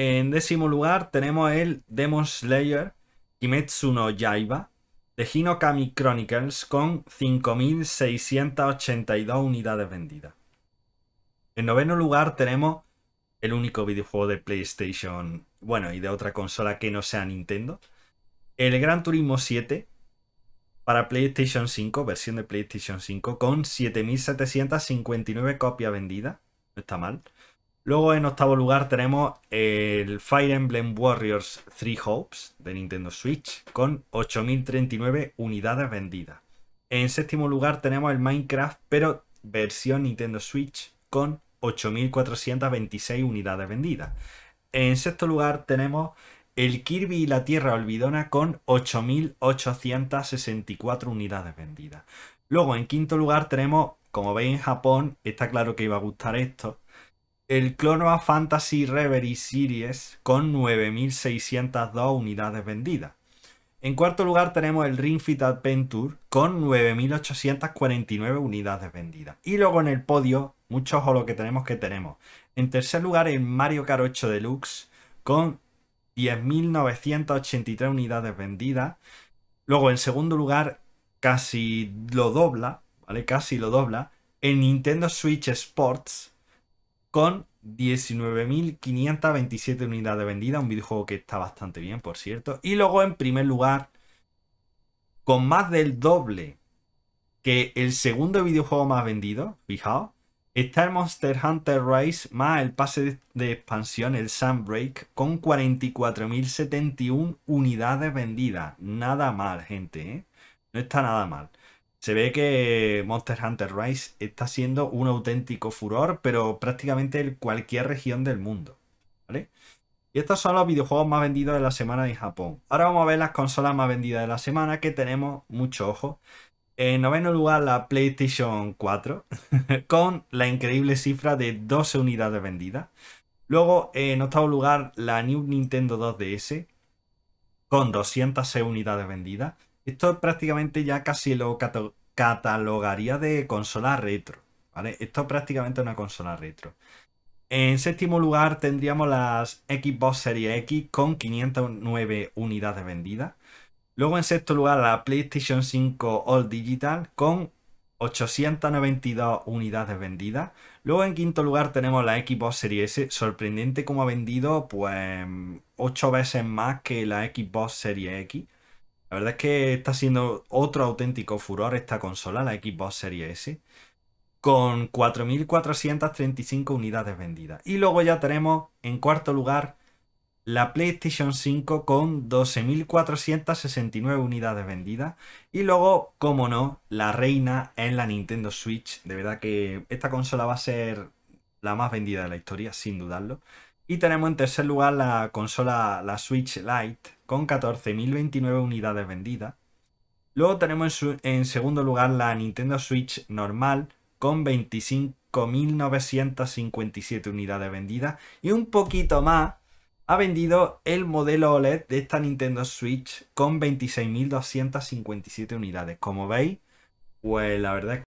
En décimo lugar tenemos el Demon Slayer Kimetsu no Yaiba de Hinokami Chronicles con 5.682 unidades vendidas. En noveno lugar tenemos el único videojuego de PlayStation, bueno, y de otra consola que no sea Nintendo, el Gran Turismo 7 para PlayStation 5, versión de PlayStation 5, con 7.759 copias vendidas, no está mal. Luego en octavo lugar tenemos el Fire Emblem Warriors 3 Hopes de Nintendo Switch con 8.039 unidades vendidas. En séptimo lugar tenemos el Minecraft pero versión Nintendo Switch con 8.426 unidades vendidas. En sexto lugar tenemos el Kirby y la Tierra Olvidona con 8.864 unidades vendidas. Luego en quinto lugar tenemos, como veis en Japón, está claro que iba a gustar esto, el Clonoa Fantasy Reverie Series con 9.602 unidades vendidas. En cuarto lugar tenemos el Ring Fit Adventure con 9.849 unidades vendidas. Y luego en el podio, muchos o lo que tenemos que tenemos. En tercer lugar el Mario Kart 8 Deluxe con 10.983 unidades vendidas. Luego en segundo lugar casi lo dobla, ¿vale? Casi lo dobla. El Nintendo Switch Sports con 19.527 unidades vendidas, un videojuego que está bastante bien, por cierto. Y luego, en primer lugar, con más del doble que el segundo videojuego más vendido, fijaos, está el Monster Hunter Rise más el pase de expansión, el Sunbreak, con 44.071 unidades vendidas. Nada mal, gente, ¿eh? No está nada mal. Se ve que Monster Hunter Rise está siendo un auténtico furor, pero prácticamente en cualquier región del mundo. Y estos son los videojuegos más vendidos de la semana en Japón. Ahora vamos a ver las consolas más vendidas de la semana que tenemos mucho ojo. En noveno lugar la PlayStation 4 con la increíble cifra de 12 unidades vendidas. Luego en octavo lugar la New Nintendo 2DS con 206 unidades vendidas. Esto prácticamente ya casi lo catalogaría de consola retro. ¿vale? Esto es prácticamente una consola retro. En séptimo lugar tendríamos las Xbox Series X con 509 unidades vendidas. Luego en sexto lugar la PlayStation 5 All Digital con 892 unidades vendidas. Luego en quinto lugar tenemos la Xbox Series S, sorprendente como ha vendido pues 8 veces más que la Xbox Series X. La verdad es que está siendo otro auténtico furor esta consola, la Xbox Series S, con 4.435 unidades vendidas. Y luego ya tenemos en cuarto lugar la PlayStation 5 con 12.469 unidades vendidas. Y luego, como no, la reina en la Nintendo Switch. De verdad que esta consola va a ser la más vendida de la historia, sin dudarlo. Y tenemos en tercer lugar la consola, la Switch Lite, con 14.029 unidades vendidas. Luego tenemos en, segundo lugar la Nintendo Switch normal, con 25.957 unidades vendidas. Y un poquito más, ha vendido el modelo OLED de esta Nintendo Switch con 26.257 unidades. Como veis, pues la verdad es que...